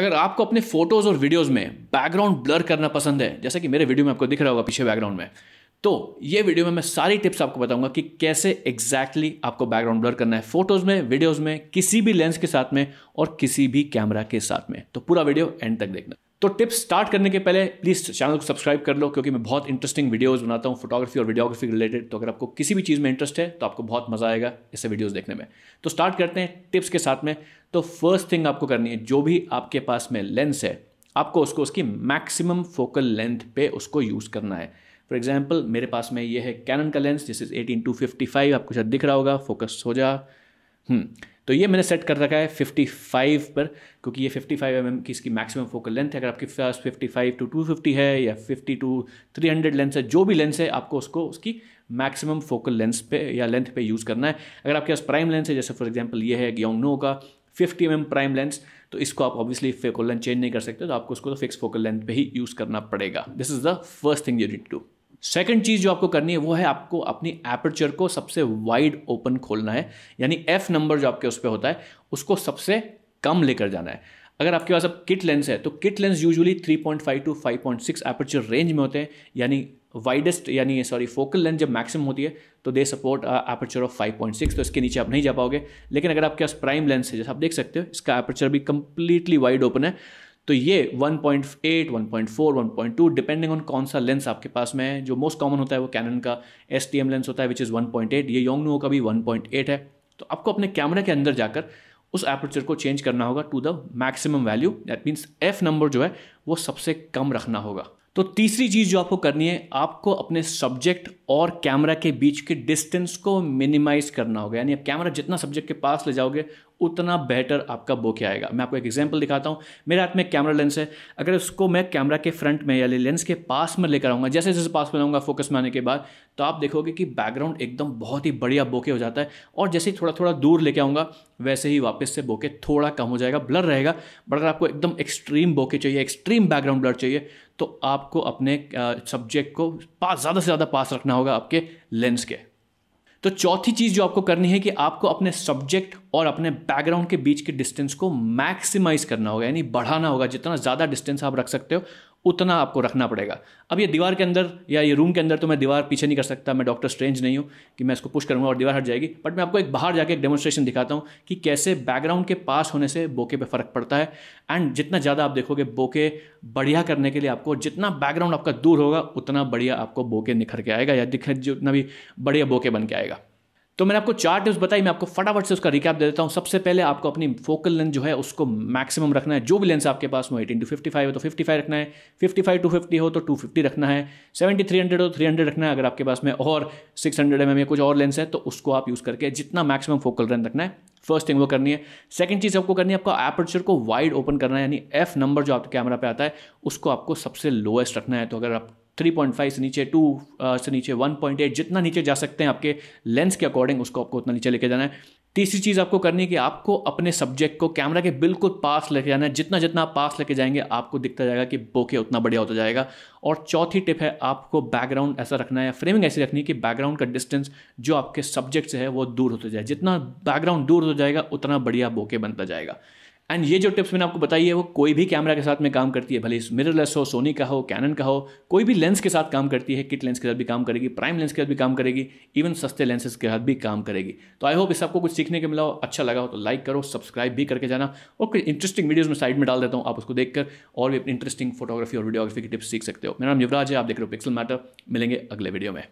अगर आपको अपने फोटोज़ और वीडियोज़ में बैकग्राउंड ब्लर करना पसंद है जैसा कि मेरे वीडियो में आपको दिख रहा होगा पीछे बैकग्राउंड में तो ये वीडियो में मैं सारी टिप्स आपको बताऊंगा कि कैसे एग्जैक्टली exactly आपको बैकग्राउंड ब्लर करना है फोटोज़ में वीडियोज़ में किसी भी लेंस के साथ में और किसी भी कैमरा के साथ में तो पूरा वीडियो एंड तक देखना तो टिप्स स्टार्ट करने के पहले प्लीज़ चैनल को सब्सक्राइब कर लो क्योंकि मैं बहुत इंटरेस्टिंग वीडियोज़ बनाता हूँ फोटोग्राफी और वीडियोग्राफी रिलेटेड तो अगर आपको किसी भी चीज़ में इंटरेस्ट है तो आपको बहुत मज़ा आएगा ऐसे वीडियोज़ देखने में तो स्टार्ट करते हैं टिप्स के साथ में तो फर्स्ट थिंग आपको करनी है जो भी आपके पास में लेंस है आपको उसको उसकी मैक्सिमम फोकल लेंथ पे उसको यूज़ करना है फॉर एग्जाम्पल मेरे पास में ये है कैनन का lens this is eighteen to fifty five आपको शायद दिख रहा होगा फोकस हो जा हम्म, तो ये मैंने सेट कर रखा है 55 पर क्योंकि ये 55 फाइव mm की इसकी मैक्सिमम फोकल लेंथ है अगर आपके पास 55 टू 250 है या 50 टू 300 लेंस है जो भी लेंस है आपको उसको उसकी मैक्सिमम फोकल लेंस पे या लेंथ पे यूज़ करना है अगर आपके पास प्राइम लेंस है जैसे फॉर एग्जाम्पल ये है ग्योंगनो का 50 एम mm प्राइम लेंस तो इसको आप ऑब्वियसली फोकल लेंथ चेंज नहीं कर सकते तो आपको उसको तो फिक्स फोकल लेंथ पे ही यूज़ करना पड़ेगा this is the first thing you did two second चीज़ जो आपको करनी है वो है आपको अपनी एपर्चर को सबसे वाइड ओपन खोलना है यानी एफ नंबर जो आपके उस पर होता है उसको सबसे कम लेकर जाना है अगर आपके पास अब किट लेंस है तो kit lens usually 3.5 to 5.6 aperture range में होते हैं यानी वाइडेस्ट यानी सॉरी फोकल लेंथ जब मैक्सिमम होती है तो दे सपोर्ट एपर्चर ऑफ 5.6 तो इसके नीचे आप नहीं जा पाओगे लेकिन अगर आपके पास प्राइम लेंस है जैसे आप देख सकते हो इसका एपर्चर भी कंप्लीटली वाइड ओपन है तो ये 1.8, 1.4, 1.2 डिपेंडिंग ऑन कौन सा लेंस आपके पास में है जो मोस्ट कॉमन होता है वो कैनन का एस लेंस होता है विच इज़ 1.8 ये योंगनूओ का भी 1.8 है तो आपको अपने कैमरा के अंदर जाकर उस एपरेचर को चेंज करना होगा to the maximum value that means F number जो है वो सबसे कम रखना होगा तो तीसरी चीज़ जो आपको करनी है आपको अपने सब्जेक्ट और कैमरा के बीच के डिस्टेंस को मिनिमाइज करना होगा यानी आप कैमरा जितना सब्जेक्ट के पास ले जाओगे उतना बेटर आपका बोके आएगा मैं आपको एक एग्जांपल दिखाता हूँ मेरे हाथ में कैमरा लेंस है अगर उसको मैं कैमरा के फ्रंट में या लेंस के पास में लेकर आऊँगा जैसे जैसे पास में लाऊंगा फोकस में आने के बाद तो आप देखोगे कि बैकग्राउंड एकदम बहुत ही बढ़िया बोके हो जाता है और जैसे ही थोड़ा थोड़ा दूर लेके आऊँगा वैसे ही वापस से बोके थोड़ा कम हो जाएगा ब्लर रहेगा बट अगर आपको एकदम एक्सट्रीम बोके चाहिए एक्सट्रीम बैकग्राउंड ब्लर चाहिए तो आपको अपने सब्जेक्ट को पास ज़्यादा से ज़्यादा पास रखना होगा होगा आपके लेंस के तो चौथी चीज़ जो आपको करनी है कि आपको अपने सब्जेक्ट और अपने बैकग्राउंड के बीच के डिस्टेंस को मैक्सिमाइज करना होगा यानी बढ़ाना होगा जितना ज़्यादा डिस्टेंस आप रख सकते हो उतना आपको रखना पड़ेगा अब ये दीवार के अंदर या ये रूम के अंदर तो मैं दीवार पीछे नहीं कर सकता मैं डॉक्टर स्ट्रेंज नहीं हूँ कि मैं इसको पुश करूँगा और दीवार हट जाएगी बट मैं आपको एक बाहर जाके एक डेमोस्ट्रेशन दिखाता हूँ कि कैसे बैकग्राउंड के पास होने से बोके पर फ़र्क पड़ता है एंड जितना ज़्यादा आप देखोगे बोके बढ़िया करने के लिए आपको जितना बैकग्राउंड आपका दूर होगा उतना बढ़िया आपको बोके निखर के आएगा या दिख जितना भी बढ़िया बोके बन के आएगा तो मैंने आपको चार टिप्स बताई मैं आपको फटाफट से उसका रिकैप दे देता हूँ सबसे पहले आपको अपनी फोकल लेंथ जो है उसको मैक्सिमम रखना है जो भी लेंस आपके पास हो एटीन टू फिफ्टी फाइव हो तो फिफ्टी फाइव रखना है फिफ्टी फाइव टू फिफ्टी हो तो टू फिफ्टी रखना है सेवेंटी थ्री हंड्रेड हो तो थ्री हंड्रेड रखना है अगर आपके पास में और सिक्स हंड्रेड एम एम कुछ और लेंस है तो उसको आप यूज़ करके जितना मैक्सिमम फोकल लेंथ रखना है फर्स्ट थिंग वो करनी है सेकंड चीज़ आपको करनी है आपका एपर्चर को वाइड ओपन करना है यानी एफ नंबर जो आपके कैमरा पे आता है उसको आपको सबसे लोएस्ट रखना है तो अगर आप थ्री पॉइंट फाइव से नीचे टू uh, से नीचे वन पॉइंट एट जितना नीचे जा सकते हैं आपके लेंस के अकॉर्डिंग उसको आपको उतना नीचे लेके जाना है तीसरी चीज़ आपको करनी है कि आपको अपने सब्जेक्ट को कैमरा के बिल्कुल पास लेके जाना है जितना जितना आप पास लेके जाएंगे आपको दिखता जाएगा कि बोके उतना बढ़िया होता जाएगा और चौथी टिप है आपको बैकग्राउंड ऐसा रखना है फ्रेमिंग ऐसी रखनी है कि बैकग्राउंड का डिस्टेंस जो आपके सब्जेक्ट से है वो दूर होता जाए जितना बैकग्राउंड दूर हो जाएगा उतना बढ़िया बोके बनता जाएगा एंड ये जो टिप्स मैंने आपको बताई है वो कोई भी कैमरा के साथ में काम करती है भले मिररलेस हो सोनी का हो कैनन का हो कोई भी लेंस के साथ काम करती है किट लेंस के साथ भी काम करेगी प्राइम लेंस के साथ भी काम करेगी इवन सस्ते लेंसेज के साथ भी काम करेगी तो आई होप इस आपको कुछ सीखने को मिला हो अच्छा लगा हो तो लाइक करो सब्सक्राइब भी करके जाना और कुछ इंटरेस्टिंग वीडियोज़ में साइड में डाल देता हूँ आप उसको देखकर और भी अपनी इंटरेस्टिंग फोटोग्राफी और वीडियोग्राफी की टिप्स सीख सकते हो मेरा नाम युवराज है आप देख रहे हो पिक्सल मैटर मिलेंगे अगले वीडियो में